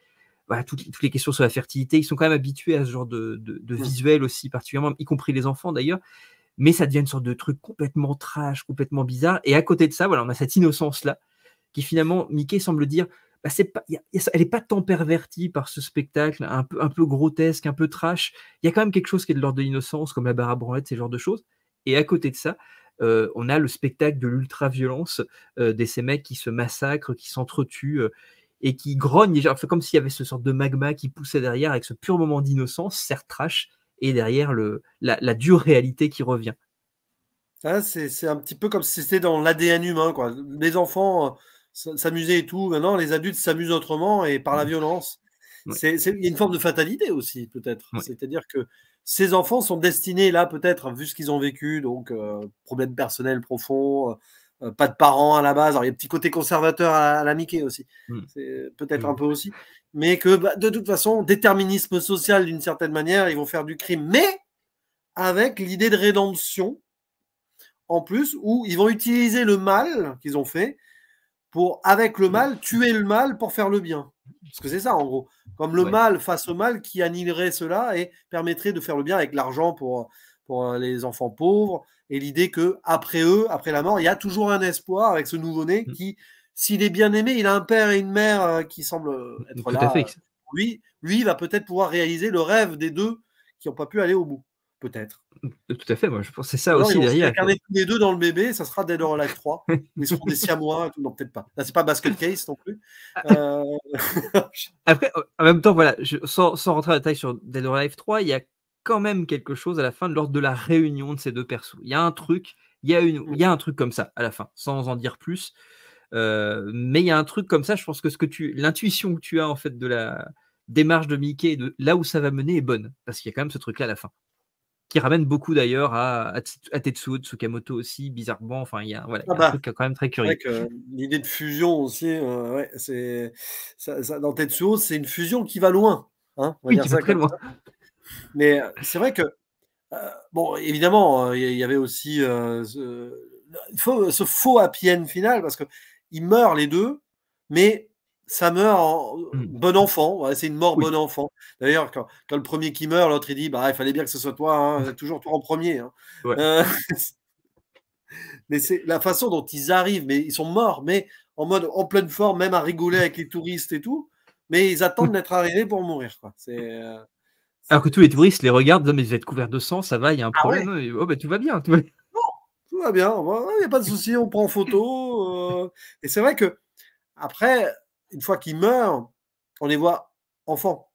bah, toutes, les questions sur la fertilité. Ils sont quand même habitués à ce genre de, de mmh. visuel aussi particulièrement, y compris les enfants d'ailleurs mais ça devient une sorte de truc complètement trash, complètement bizarre. Et à côté de ça, voilà, on a cette innocence-là qui finalement, Mickey semble dire, bah, pas, elle n'est pas tant pervertie par ce spectacle, un peu, un peu grotesque, un peu trash. Il y a quand même quelque chose qui est de l'ordre de l'innocence, comme la barre à branlette, ce genre de choses. Et à côté de ça, euh, on a le spectacle de l'ultra-violence, euh, des ces mecs qui se massacrent, qui s'entretuent. Euh, et qui grognent, comme s'il y avait ce sorte de magma qui poussait derrière avec ce pur moment d'innocence, certes trash, et derrière le, la, dure réalité qui revient. c'est un petit peu comme si c'était dans l'ADN humain. Quoi. Les enfants euh, s'amusaient et tout. Maintenant, les adultes s'amusent autrement et par la violence. Il y a une forme de fatalité aussi, peut-être. C'est-à-dire que ces enfants sont destinés, là, peut-être, vu ce qu'ils ont vécu, donc euh, problème personnel profond, euh, pas de parents à la base. Alors, il y a un petit côté conservateur à, la Mickey aussi. Mm. peut-être un mm. peu aussi mais que bah, de toute façon, déterminisme social d'une certaine manière, ils vont faire du crime, mais avec l'idée de rédemption en plus, où ils vont utiliser le mal qu'ils ont fait pour, avec le mal, tuer le mal pour faire le bien. Parce que c'est ça, en gros. Comme le mal face au mal qui annihilerait cela et permettrait de faire le bien avec l'argent pour, pour euh, les enfants pauvres et l'idée que après eux, après la mort, il y a toujours un espoir avec ce nouveau-né mmh. qui s'il est bien aimé, il a un père et une mère euh, qui semblent euh, être Tout là. À fait. Euh, lui, il va peut-être pouvoir réaliser le rêve des deux qui n'ont pas pu aller au bout, peut-être. Tout à fait, moi je pense c'est ça aussi derrière. Incarner tous les deux dans le bébé, ça sera Dead or Alive 3. Mais seront des siamois, non peut-être pas. Là c'est pas Basket Case non plus. Ah, ah. Après, en même temps, voilà, je, sans, rentrer rentrer la taille sur Dead or Alive 3, il y a quand même quelque chose à la fin lors de la réunion de ces deux persos. Il y a un truc, il y a, une, il y a un truc comme ça à la fin, sans en dire plus. Euh, mais il y a un truc comme ça, je pense que ce que tu, l'intuition que tu as en fait de la démarche de Mickey, de là où ça va mener, est bonne, parce qu'il y a quand même ce truc-là à la fin, qui ramène beaucoup d'ailleurs à, à, Tetsuo, Tsukamoto aussi, bizarrement. Enfin, il y a, ah un bah. truc quand même très curieux. L'idée de fusion aussi, euh, c'est dans Tetsuo, c'est une fusion qui va loin. Mais c'est vrai que euh, bon, évidemment, il y avait aussi ce faux, ce faux happy final, parce que ils meurent les deux, mais ça meurt en mmh. bon enfant. C'est une mort bon enfant. D'ailleurs, quand, le premier qui meurt, l'autre il dit bah, il fallait bien que ce soit toi, hein, toujours toi en premier. Hein. Euh, mais c'est la façon dont ils arrivent, mais ils sont morts, mais en mode en pleine forme, même à rigoler avec les touristes et tout. Mais ils attendent d'être arrivés pour mourir. Euh, c'est. Alors que tous les touristes les regardent, mais vous êtes couverts de sang, ça va, il y a un ah problème. oh, ben tout va bien. Tout va, bien, il n'y a pas de souci, on prend photo. Et c'est vrai que après, une fois qu'ils meurent, on les voit enfants.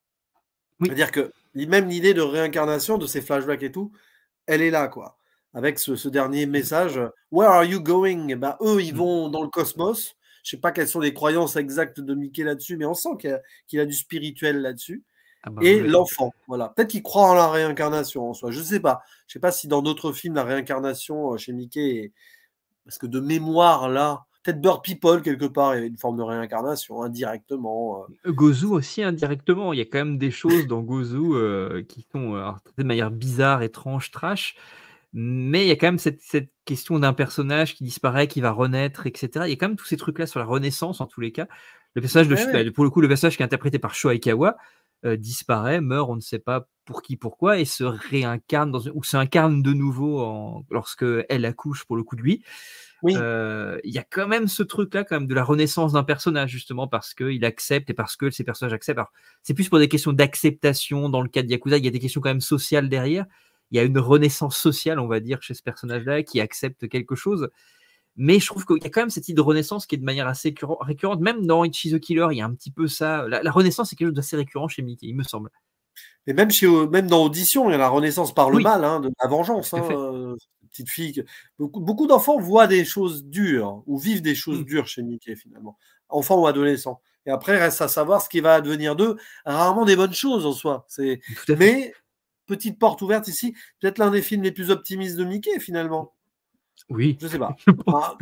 Oui. C'est-à-dire que même l'idée de réincarnation, de ces flashbacks et tout, elle est là, quoi. Avec ce, dernier message, Where are you going bah Eux, ils mm. vont dans le cosmos. Je sais pas quelles sont les croyances exactes de Mickey là-dessus, mais on sent qu'il a, du spirituel là-dessus. Ah bah et l'enfant, voilà. Peut-être qu'il croit en la réincarnation en soi, je sais pas. Je sais pas si dans d'autres films, la réincarnation euh, chez Mickey est... Parce que de mémoire, là, cette Bird People quelque part, il y avait une forme de réincarnation indirectement. Euh. Euh, Gozu aussi indirectement, il y a quand même des choses dans Gozu euh, qui sont de manière bizarre, étrange, trash, mais il y a quand même cette, question d'un personnage qui disparaît, qui va renaître, etc. Il y a quand même tous ces trucs-là sur la renaissance en tous les cas. Le personnage de, bah, pour le coup, le personnage qui est interprété par Shoaikawa, euh, disparaît, meurt, on ne sait pas pour qui, pourquoi, et se réincarne dans ou s'incarne de nouveau en... lorsque elle accouche pour le coup de lui. Oui. Euh, il y a quand même ce truc-là, quand même, de la renaissance d'un personnage, justement, parce qu'il accepte et parce que ces personnages acceptent. c'est plus pour des questions d'acceptation dans le cas de Yakuza, il y a des questions quand même sociales derrière. Il y a une renaissance sociale, on va dire, chez ce personnage-là qui accepte quelque chose. Mais je trouve qu'il y a quand même cette idée de renaissance qui est de manière assez récurrente. Même dans It's the Killer, il y a un petit peu ça. La, renaissance est quelque chose d'assez récurrent chez Mickey, il me semble. Et même, chez, euh, même dans Audition, il y a la renaissance par le mal, hein, de la vengeance. Hein, euh, petite fille. Beaucoup, d'enfants voient des choses dures ou vivent des choses hmm. dures chez Mickey, finalement, enfants ou adolescents. Et après, reste à savoir ce qui va advenir d'eux. Rarement des bonnes choses en soi. Mais petite porte ouverte ici, peut-être l'un des films les plus optimistes de Mickey, finalement. Oui. Je sais pas. Ah.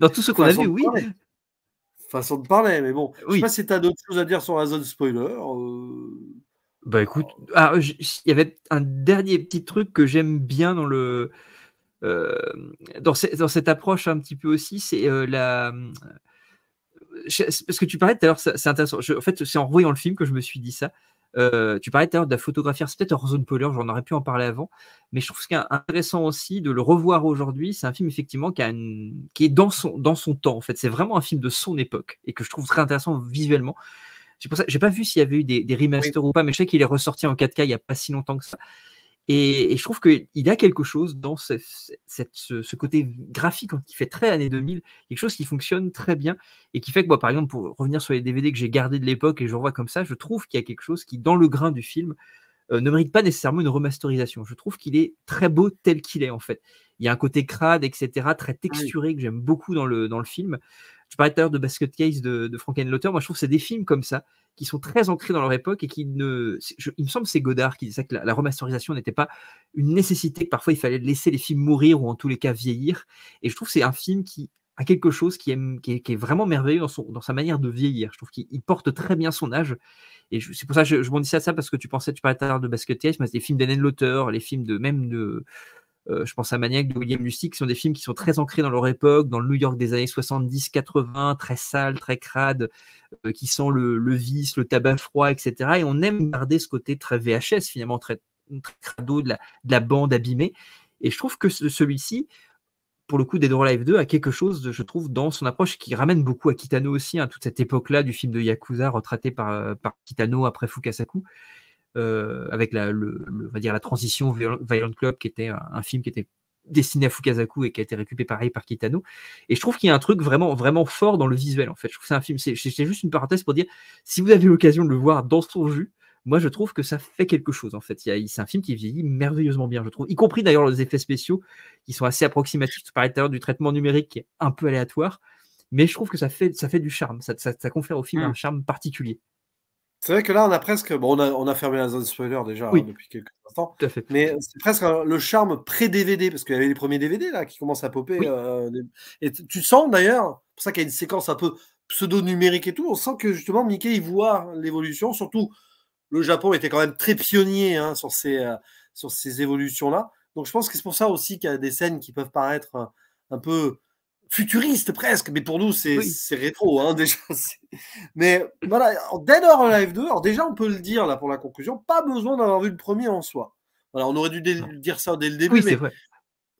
Dans tout ce qu'on a vu, oui. Façon de parler, mais bon. Oui. Je sais pas si tu as d'autres choses à dire sur la zone spoiler. Euh. Bah écoute, ah, il y avait un dernier petit truc que j'aime bien dans le. Euh, dans, dans, cette approche un petit peu aussi, c'est euh, la. parce que tu parlais tout à l'heure, c'est intéressant. en fait, c'est en voyant le film que je me suis dit ça. Euh, tu parlais tout à l'heure de la photographie, c'est peut-être Horizon Polar, j'en aurais pu en parler avant, mais je trouve ce qui est intéressant aussi de le revoir aujourd'hui, c'est un film effectivement qui, est dans son, dans son temps en fait, c'est vraiment un film de son époque et que je trouve très intéressant visuellement. J'ai pas vu s'il y avait eu des, remasters ou pas, mais je sais qu'il est ressorti en 4K il n'y a pas si longtemps que ça. Et, je trouve qu'il a quelque chose dans ce, côté graphique hein, qui fait très années 2000, quelque chose qui fonctionne très bien et qui fait que moi, bah, par exemple, pour revenir sur les DVD que j'ai gardés de l'époque et je revois comme ça, je trouve qu'il y a quelque chose qui, dans le grain du film, euh, ne mérite pas nécessairement une remasterisation. Je trouve qu'il est très beau tel qu'il est en fait. Il y a un côté crade, etc., très ah texturé que j'aime beaucoup dans le, dans le film. Je parlais tout à l'heure de Basket Case de, de Frankenlauter. Moi, je trouve que c'est des films comme ça qui sont très ancrés dans leur époque et qui ne. il me semble que c'est Godard qui disait que la, remasterisation n'était pas une nécessité, que parfois il fallait laisser les films mourir ou en tous les cas vieillir. Et je trouve que c'est un film qui a quelque chose qui est, qui est, vraiment merveilleux dans, son, dans, sa manière de vieillir. Je trouve qu'il porte très bien son âge. Et c'est pour ça que je, je m'en disais à ça parce que tu pensais, tu parlais tout à l'heure de Basket Case, mais les films d'Anne Lauteur, les films de même de, euh, je pense à Maniac de William Lustig, qui sont des films qui sont très ancrés dans leur époque, dans le New York des années 70-80, très sale, très crade, euh, qui sent le, vice, le tabac froid, etc. Et on aime garder ce côté très VHS, finalement, très, crado de la, bande abîmée. Et je trouve que celui-ci, pour le coup, Dead or Alive 2 a quelque chose, je trouve, dans son approche qui ramène beaucoup à Kitano aussi, à hein, toute cette époque-là du film de Yakuza retraté par, euh, par Kitano après Fukasaku. Euh, avec la, le, va dire la transition Violent Club, qui était un, film qui était destiné à Fukazaku et qui a été récupéré pareil par Kitano. Et je trouve qu'il y a un truc vraiment, vraiment fort dans le visuel, en fait. Je trouve c'est un film, c'est juste une parenthèse pour dire, si vous avez l'occasion de le voir dans son jus, moi je trouve que ça fait quelque chose en fait. C'est un film qui vieillit merveilleusement bien, je trouve, y compris d'ailleurs les effets spéciaux qui sont assez approximatifs tout à l'heure du traitement numérique qui est un peu aléatoire, mais je trouve que ça fait, ça fait du charme, ça, confère au film hmm. un charme particulier. C'est vrai que là, on a presque. Bon, on a, on a fermé la zone spoiler déjà hein, depuis quelques instants. fait. Mais c'est presque le charme pré-DVD, parce qu'il y avait les premiers DVD là qui commencent à popper. Euh, et tu sens d'ailleurs, c'est pour ça qu'il y a une séquence un peu pseudo-numérique et tout, on sent que justement Mickey, il voit l'évolution. Surtout, le Japon était quand même très pionnier hein, sur ces, euh, sur ces évolutions-là. Donc je pense que c'est pour ça aussi qu'il y a des scènes qui peuvent paraître euh, un peu futuriste presque, mais pour nous c'est rétro hein, déjà. Mais voilà, dès lors Live 2, déjà on peut le dire là pour la conclusion, pas besoin d'avoir vu le premier en soi. Voilà, on aurait dû dire ça dès le début, mais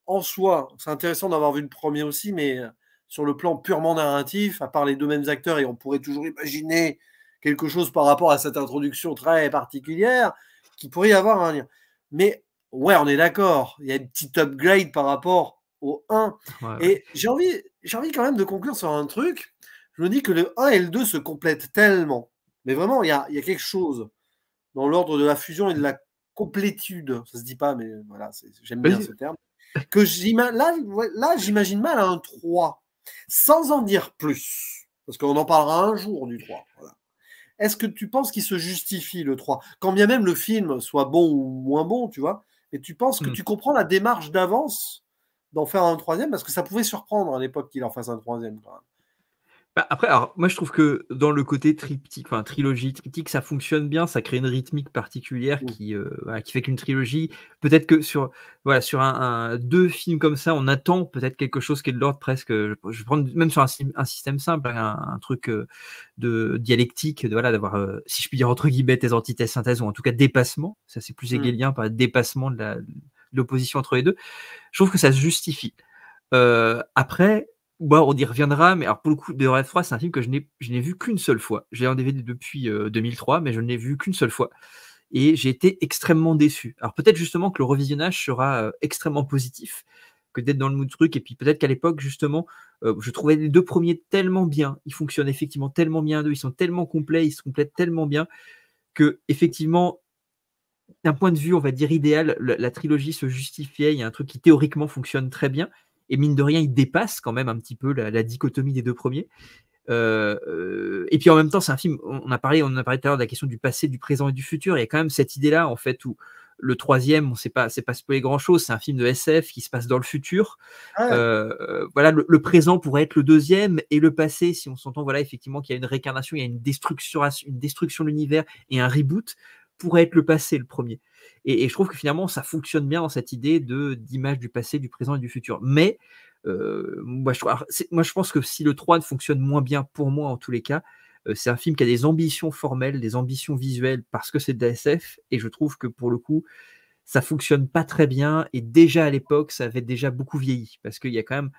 en soi, c'est intéressant d'avoir vu le premier aussi, mais euh, sur le plan purement narratif, à part les deux mêmes acteurs, et on pourrait toujours imaginer quelque chose par rapport à cette introduction très particulière, qui pourrait y avoir un lien. Mais ouais, on est d'accord, il y a une petite upgrade par rapport au 1. Et j'ai envie, j'ai envie quand même de conclure sur un truc. Je me dis que le 1 et le 2 se complètent tellement. Mais vraiment, il y a, y a, quelque chose dans l'ordre de la fusion et de la complétude. Ça se dit pas, mais voilà, j'aime bien ce terme. Que là, là j'imagine mal un 3, sans en dire plus. Parce qu'on en parlera un jour du 3. Est-ce que tu penses qu'il se justifie le 3 Quand bien même le film soit bon ou moins bon, tu vois, et tu penses que hmm. tu comprends la démarche d'avance d'en faire un troisième parce que ça pouvait surprendre à l'époque qu'il en fasse un troisième bah, après, alors moi je trouve que dans le côté triptyque, enfin trilogie triptyque, ça fonctionne bien, ça crée une rythmique particulière mm. qui, euh, qui fait qu'une trilogie, peut-être que sur voilà sur un, deux films comme ça, on attend peut-être quelque chose qui est de l'ordre presque, euh, je, prends même sur un, système simple, hein, un, truc euh, de dialectique, de, voilà d'avoir, si je puis dire entre guillemets, des antithèses, synthèses ou en tout cas dépassement, ça c'est plus mm. hegelien pas dépassement de la, l'opposition entre les deux. Je trouve que ça se justifie. Euh, après, on y reviendra, mais alors pour le coup, The Red 3, c'est un film que je n'ai, je vu qu'une seule fois. J'ai en DVD depuis 2003, euh, mais je ne l'ai vu qu'une seule fois. Et j'ai été extrêmement déçu. Alors peut-être justement que le revisionnage sera euh, extrêmement positif, que d'être dans le mood truc, et puis peut-être qu'à l'époque, justement, je trouvais les deux premiers tellement bien, ils fonctionnent effectivement tellement bien, deux, ils sont tellement complets, ils se complètent tellement bien, que effectivement, d'un point de vue, on va dire, idéal, la, trilogie se justifiait. Il y a un truc qui théoriquement fonctionne très bien. Et mine de rien, il dépasse quand même un petit peu la, dichotomie des deux premiers. Euh, euh, et puis en même temps, c'est un film, on a parlé, on a parlé tout à l'heure de la question du passé, du présent et du futur. Il y a quand même cette idée-là, en fait, où le troisième, on ne sait pas, c'est pas spoiler grand chose, c'est un film de SF qui se passe dans le futur. Ah euh, voilà, le, présent pourrait être le deuxième et le passé, si on s'entend, voilà, effectivement, qu'il y a une réincarnation, il y a une destruction, une destruction de l'univers et un reboot pourrait être le passé, le premier. Et, je trouve que finalement, ça fonctionne bien dans cette idée de d'image du passé, du présent et du futur. Mais euh, moi, je, moi, je pense que si le 3 ne fonctionne moins bien pour moi, en tous les cas, euh, c'est un film qui a des ambitions formelles, des ambitions visuelles, parce que c'est de Et je trouve que pour le coup, ça fonctionne pas très bien. Et déjà à l'époque, ça avait déjà beaucoup vieilli, parce qu'il y a quand même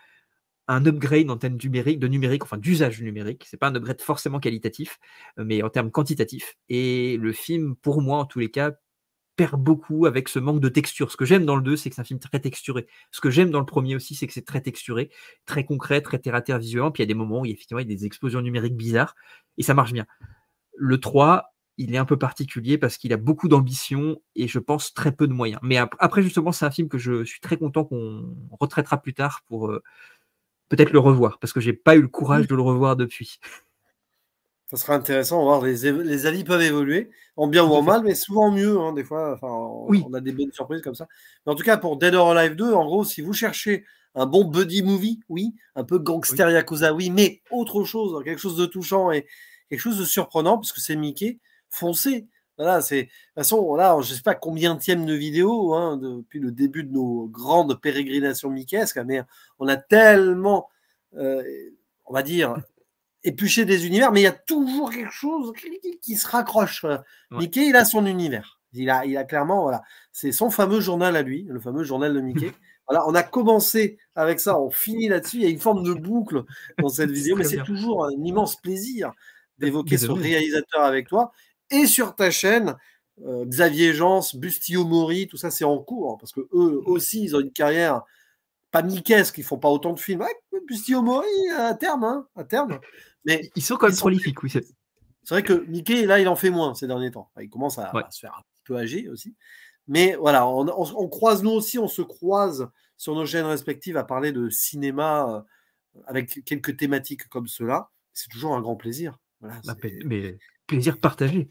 un upgrade en termes numérique, de numérique, enfin d'usage numérique. C'est pas un upgrade forcément qualitatif, euh, mais en termes quantitatifs. Et le film, pour moi en tous les cas, perd beaucoup avec ce manque de texture. Ce que j'aime dans le 2, c'est que c'est un film très texturé. Ce que j'aime dans le premier aussi, c'est que c'est très texturé, très concret, très terre à terre visuellement. Puis il y a des moments où il y a des explosions numériques bizarres et ça marche bien. Le 3, il est un peu particulier parce qu'il a beaucoup d'ambition et je pense très peu de moyens. Mais après, justement, c'est un film que je suis très content qu'on retraitera plus tard pour, euh, peut-être le revoir, parce que j'ai pas eu le courage mmh. de le revoir depuis. Ça sera intéressant, voir les, avis peuvent évoluer, en bien ou en mal, mais souvent mieux, hein, des fois, on, a des bonnes surprises comme ça. Mais en tout cas, pour Dead or Alive 2, en gros, si vous cherchez un bon buddy movie, oui, un peu gangster Yakuza, oui, mais autre chose, hein, quelque chose de touchant et quelque chose de surprenant, parce que c'est Mickey, foncez, voilà, c'est de toute façon, là, je ne sais pas combien de vidéos hein, depuis le début de nos grandes pérégrinations Mickey mais on a tellement, euh, on va dire, épuché des univers, mais il y a toujours quelque chose qui se raccroche. Mickey, il a son univers. Il a, il a clairement, voilà, c'est son fameux journal à lui, le fameux journal de Mickey. Voilà, on a commencé avec ça, on finit là-dessus. Il y a une forme de boucle dans cette vidéo, mais c'est toujours un immense plaisir d'évoquer ce réalisateur avec toi et sur ta chaîne. Euh, Xavier Jeance, Bustillo Mori, tout ça, c'est en cours hein, parce que eux mm. aussi, ils ont une carrière pas qu'ils qu'ils font pas autant de films. Bustillo Mori, euh, à terme, hein, à terme. Mais ils sont quand même prolifiques, oui. C'est vrai que Mickey, là, il en fait moins ces derniers temps. Il commence à, se faire un peu âgé aussi. Mais voilà, on, croise nous aussi, on se croise sur nos chaînes respectives à parler de cinéma euh, avec quelques thématiques comme cela. C'est toujours un grand plaisir. mais plaisir partagé.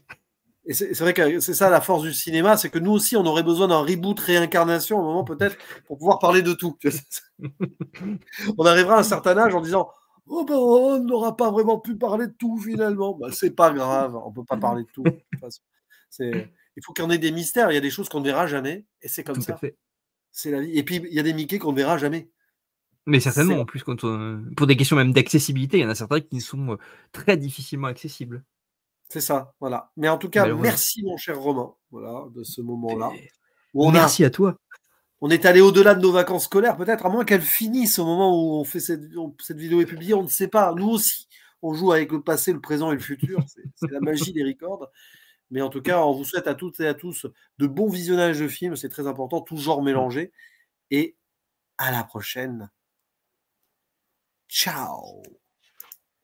Et c'est vrai que c'est ça la force du cinéma, c'est que nous aussi, on aurait besoin d'un reboot réincarnation à moment peut-être pour pouvoir parler de tout. on arrivera à un certain âge en disant oh, ben, on n'aura pas vraiment pu parler de tout finalement. Ben, c'est pas grave, on peut pas parler de tout. il Il faut ait des mystères, il y a des choses qu'on ne verra jamais, et c'est comme ça. C'est la Et puis il y a des Mickey qu'on ne verra jamais. Mais certainement, en plus, quand pour des questions même d'accessibilité, il y en a certains qui sont euh, très difficilement accessibles. C'est ça, voilà. Mais en tout cas, merci mon cher Romain, voilà, de ce moment-là. Merci à toi. On est allé au-delà de nos vacances scolaires, peut-être, à moins qu'elles finissent au moment où on fait cette, vidéo est publiée, on ne sait pas. Nous aussi, on joue avec le passé, le présent et le futur. C'est la magie des records. Mais en tout cas, on vous souhaite à toutes et à tous de bons visionnages de films, c'est très important, toujours mélangé. Et à la prochaine. Ciao